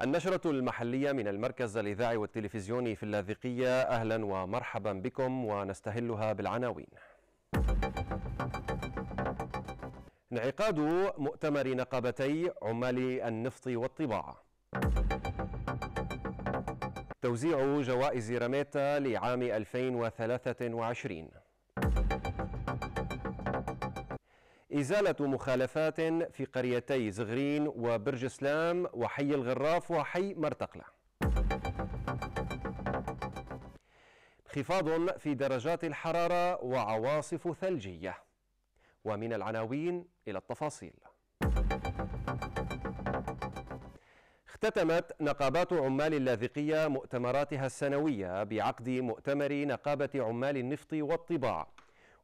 النشرة المحلية من المركز الإذاعي والتلفزيوني في اللاذقية أهلا ومرحبا بكم ونستهلها بالعناوين انعقاد مؤتمر نقابتي عمال النفط والطباعة توزيع جوائز رميتا لعام 2023 إزالة مخالفات في قريتي زغرين وبرج سلام وحي الغراف وحي مرتقلة انخفاض في درجات الحرارة وعواصف ثلجية ومن العناوين إلى التفاصيل اختتمت نقابات عمال اللاذقية مؤتمراتها السنوية بعقد مؤتمر نقابة عمال النفط والطباع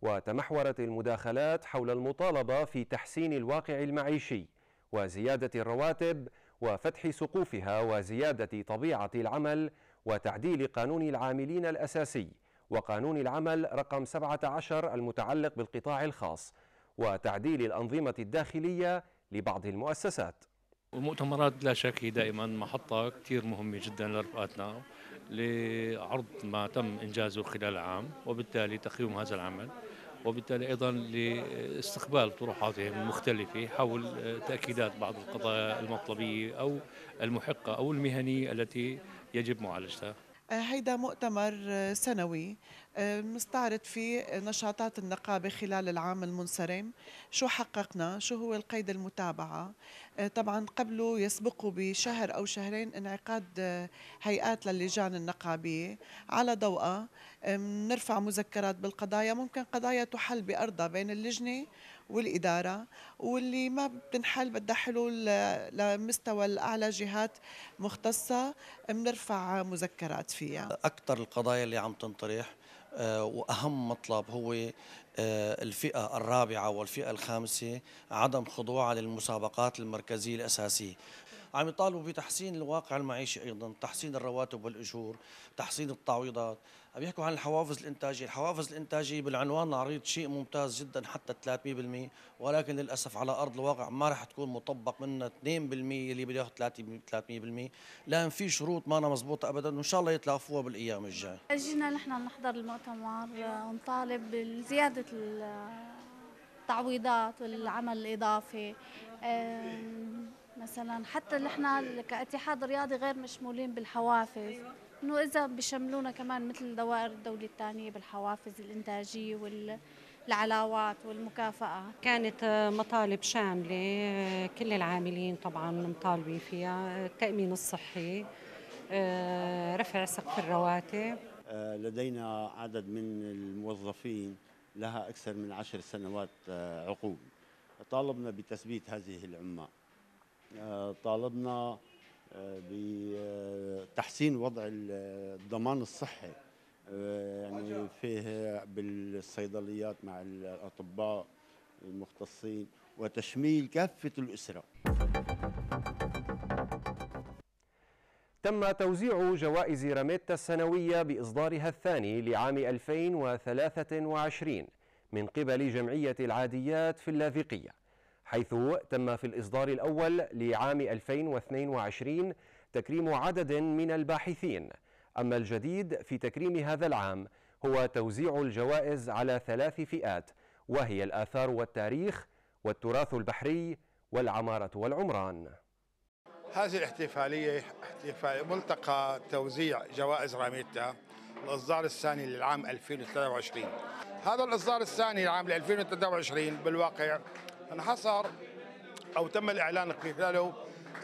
وتمحورت المداخلات حول المطالبة في تحسين الواقع المعيشي وزيادة الرواتب وفتح سقوفها وزيادة طبيعة العمل وتعديل قانون العاملين الأساسي وقانون العمل رقم 17 المتعلق بالقطاع الخاص وتعديل الأنظمة الداخلية لبعض المؤسسات والمؤتمرات لا شك هي دائما محطة كثير مهمة جدا لرفقاتنا لعرض ما تم إنجازه خلال العام وبالتالي تقييم هذا العمل وبالتالي أيضا لاستقبال طروحاتهم المختلفة حول آه، تأكيدات بعض القضايا المطلبية أو المحقة أو المهنية التي يجب معالجتها هيدا مؤتمر سنوي آه، مستعرض فيه نشاطات النقابة خلال العام المنصرم شو حققنا شو هو القيد المتابعة آه، طبعا قبله يسبق بشهر أو شهرين انعقاد آه، هيئات للجان النقابية على ضوء نرفع مذكرات بالقضايا ممكن قضايا تحل بأرضها بين اللجنة والإدارة واللي ما بتنحل بدها حلول لمستوى الأعلى جهات مختصة بنرفع مذكرات فيها أكثر القضايا اللي عم تنطرح آه، واهم مطلب هو آه، الفئه الرابعه والفئه الخامسه عدم خضوعها للمسابقات المركزيه الاساسيه عم يطالبوا بتحسين الواقع المعيشي ايضا تحسين الرواتب والاجور تحسين التعويضات عم يحكوا عن الحوافز الانتاجيه، الحوافز الانتاجيه بالعنوان العريض شيء ممتاز جدا حتى 300% ولكن للاسف على ارض الواقع ما راح تكون مطبق منها 2% اللي بده ياخذ 300% لان في شروط ما أنا مضبوطه ابدا وان شاء الله يتلافوها بالايام الجايه. اجينا نحن نحضر المؤتمر ونطالب بزياده التعويضات والعمل الاضافي مثلا حتى نحن كاتحاد رياضي غير مشمولين بالحوافز انه اذا بيشملونا كمان مثل دوائر الدولة الثانية بالحوافز الانتاجية وال العلاوات والمكافأة كانت مطالب شاملة كل العاملين طبعا مطالبين فيها التأمين الصحي آه، رفع سقف الرواتب آه، لدينا عدد من الموظفين لها أكثر من عشر سنوات آه، عقود طالبنا بتثبيت هذه العمال طالبنا بتحسين وضع الضمان الصحي آه، يعني فيه بالصيدليات مع الاطباء المختصين وتشميل كافه الاسره تم توزيع جوائز راميتا السنوية بإصدارها الثاني لعام 2023 من قبل جمعية العاديات في اللاذقية حيث تم في الإصدار الأول لعام 2022 تكريم عدد من الباحثين أما الجديد في تكريم هذا العام هو توزيع الجوائز على ثلاث فئات وهي الآثار والتاريخ والتراث البحري والعمارة والعمران هذه الاحتفالية احتفال ملتقى توزيع جوائز راميتا الإصدار الثاني للعام 2023 هذا الإصدار الثاني للعام 2023 بالواقع انحصر أو تم الإعلان خلاله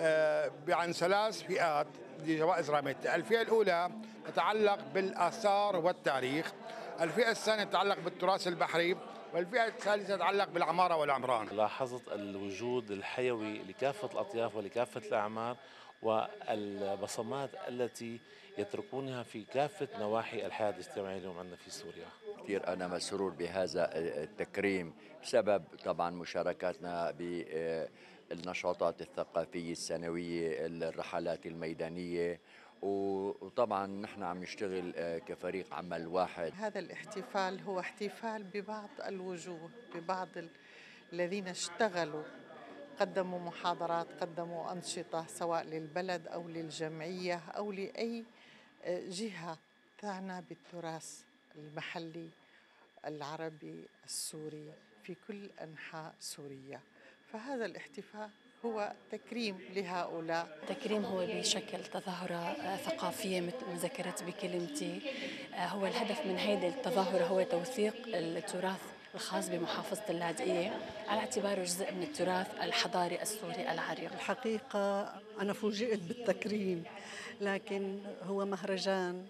آه، عن ثلاث فئات لجوائز راميت الفئة الأولى تتعلق بالآثار والتاريخ الفئة الثانية تتعلق بالتراث البحري والفئة الثالثة تتعلق بالعمارة والعمران لاحظت الوجود الحيوي لكافة الأطياف ولكافة الأعمار والبصمات التي يتركونها في كافة نواحي الحياة الاجتماعية اليوم عندنا في سوريا كثير أنا مسرور بهذا التكريم سبب طبعا مشاركاتنا بالنشاطات آه، الثقافية السنوية الرحلات الميدانية وطبعا نحن عم نشتغل آه، كفريق عمل واحد هذا الاحتفال هو احتفال ببعض الوجوه ببعض الذين اشتغلوا قدموا محاضرات قدموا أنشطة سواء للبلد أو للجمعية أو لأي آه، جهة تعنى بالتراث المحلي العربي السوري في كل أنحاء سوريا فهذا الاحتفاء هو تكريم لهؤلاء التكريم هو بشكل تظاهرة آه، ثقافية مثل ما ذكرت بكلمتي آه، هو الهدف من هيدي التظاهرة هو توثيق التراث الخاص بمحافظة اللاذقية على اعتباره جزء من التراث الحضاري السوري العريق الحقيقة أنا فوجئت بالتكريم لكن هو مهرجان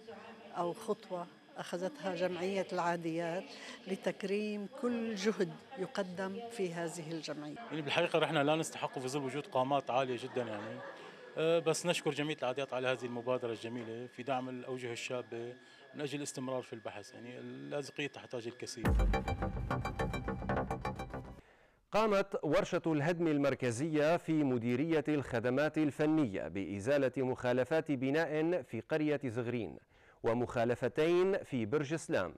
أو خطوة أخذتها جمعية العاديات لتكريم كل جهد يقدم في هذه الجمعية يعني بالحقيقة نحن لا نستحق في ظل وجود قامات عالية جدا يعني أه، بس نشكر جمعية العاديات على هذه المبادرة الجميلة في دعم الأوجه الشابة من أجل الاستمرار في البحث يعني اللاذقية تحتاج الكثير قامت ورشة الهدم المركزية في مديرية الخدمات الفنية بإزالة مخالفات بناء في قرية زغرين ومخالفتين في برج سلام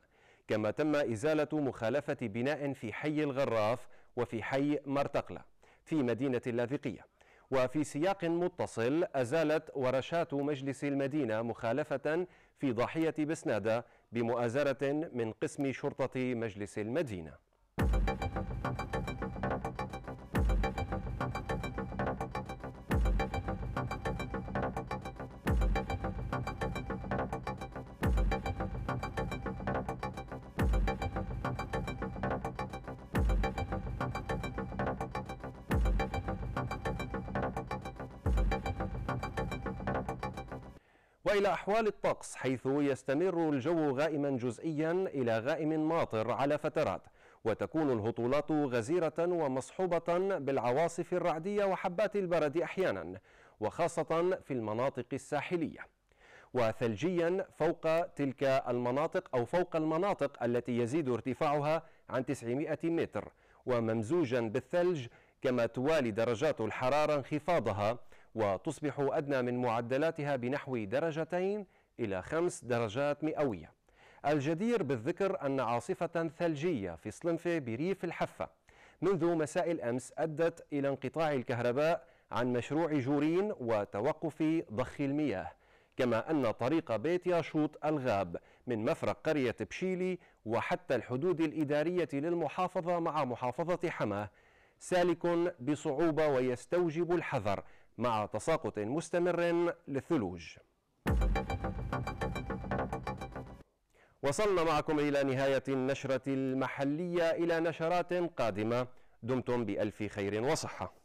كما تم إزالة مخالفة بناء في حي الغراف وفي حي مرتقلة في مدينة اللاذقية وفي سياق متصل أزالت ورشات مجلس المدينة مخالفة في ضاحية بسنادة بمؤازرة من قسم شرطة مجلس المدينة وإلى أحوال الطقس حيث يستمر الجو غائما جزئيا إلى غائم ماطر على فترات وتكون الهطولات غزيرة ومصحوبة بالعواصف الرعدية وحبات البرد أحيانا وخاصة في المناطق الساحلية وثلجيا فوق تلك المناطق أو فوق المناطق التي يزيد ارتفاعها عن 900 متر وممزوجا بالثلج كما توالي درجات الحرارة انخفاضها وتصبح أدنى من معدلاتها بنحو درجتين إلى خمس درجات مئوية الجدير بالذكر أن عاصفة ثلجية في صلنفة بريف الحفة منذ مساء الأمس أدت إلى انقطاع الكهرباء عن مشروع جورين وتوقف ضخ المياه كما أن طريق بيت ياشوط الغاب من مفرق قرية بشيلي وحتى الحدود الإدارية للمحافظة مع محافظة حماه سالك بصعوبة ويستوجب الحذر مع تساقط مستمر للثلوج وصلنا معكم إلى نهاية النشرة المحلية إلى نشرات قادمة دمتم بألف خير وصحة